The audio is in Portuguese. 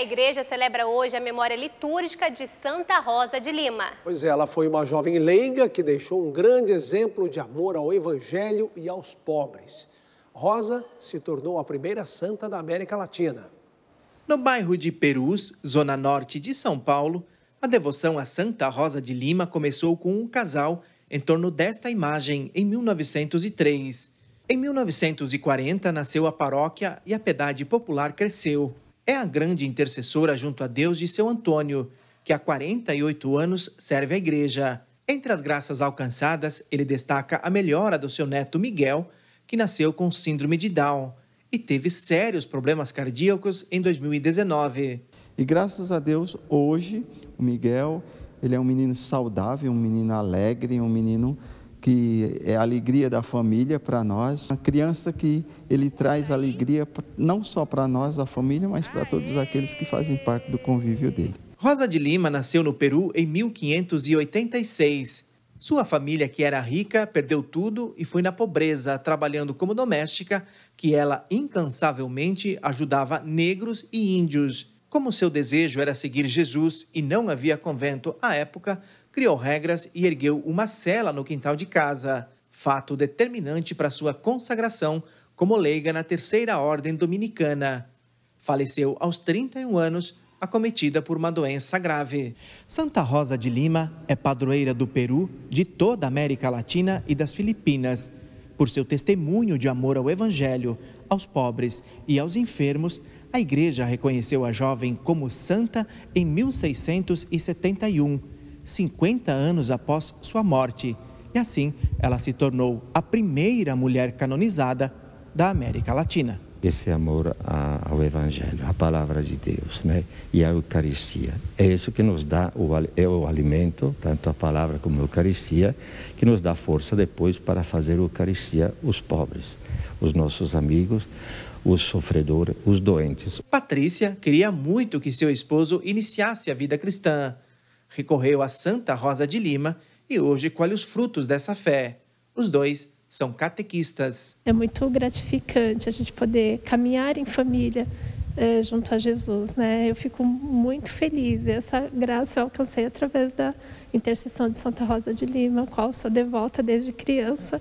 a igreja celebra hoje a memória litúrgica de Santa Rosa de Lima. Pois é, ela foi uma jovem leiga que deixou um grande exemplo de amor ao evangelho e aos pobres. Rosa se tornou a primeira santa da América Latina. No bairro de Perus, zona norte de São Paulo, a devoção a Santa Rosa de Lima começou com um casal em torno desta imagem em 1903. Em 1940 nasceu a paróquia e a piedade popular cresceu. É a grande intercessora junto a Deus de seu Antônio, que há 48 anos serve a igreja. Entre as graças alcançadas, ele destaca a melhora do seu neto Miguel, que nasceu com síndrome de Down e teve sérios problemas cardíacos em 2019. E graças a Deus, hoje o Miguel, ele é um menino saudável, um menino alegre, um menino que é a alegria da família para nós. Uma criança que ele traz alegria não só para nós da família, mas para todos aqueles que fazem parte do convívio dele. Rosa de Lima nasceu no Peru em 1586. Sua família, que era rica, perdeu tudo e foi na pobreza, trabalhando como doméstica, que ela incansavelmente ajudava negros e índios. Como seu desejo era seguir Jesus e não havia convento à época, criou regras e ergueu uma cela no quintal de casa, fato determinante para sua consagração como leiga na Terceira Ordem Dominicana. Faleceu aos 31 anos, acometida por uma doença grave. Santa Rosa de Lima é padroeira do Peru, de toda a América Latina e das Filipinas. Por seu testemunho de amor ao Evangelho, aos pobres e aos enfermos, a igreja reconheceu a jovem como santa em 1671 50 anos após sua morte, e assim ela se tornou a primeira mulher canonizada da América Latina. Esse amor ao Evangelho, à palavra de Deus né? e à Eucaristia. É isso que nos dá o, é o alimento, tanto a palavra como a Eucaristia, que nos dá força depois para fazer a Eucaristia os pobres, os nossos amigos, os sofredores, os doentes. Patrícia queria muito que seu esposo iniciasse a vida cristã recorreu a Santa Rosa de Lima e hoje colhe os frutos dessa fé. Os dois são catequistas. É muito gratificante a gente poder caminhar em família é, junto a Jesus, né? Eu fico muito feliz. Essa graça eu alcancei através da intercessão de Santa Rosa de Lima, a qual sou devota desde criança.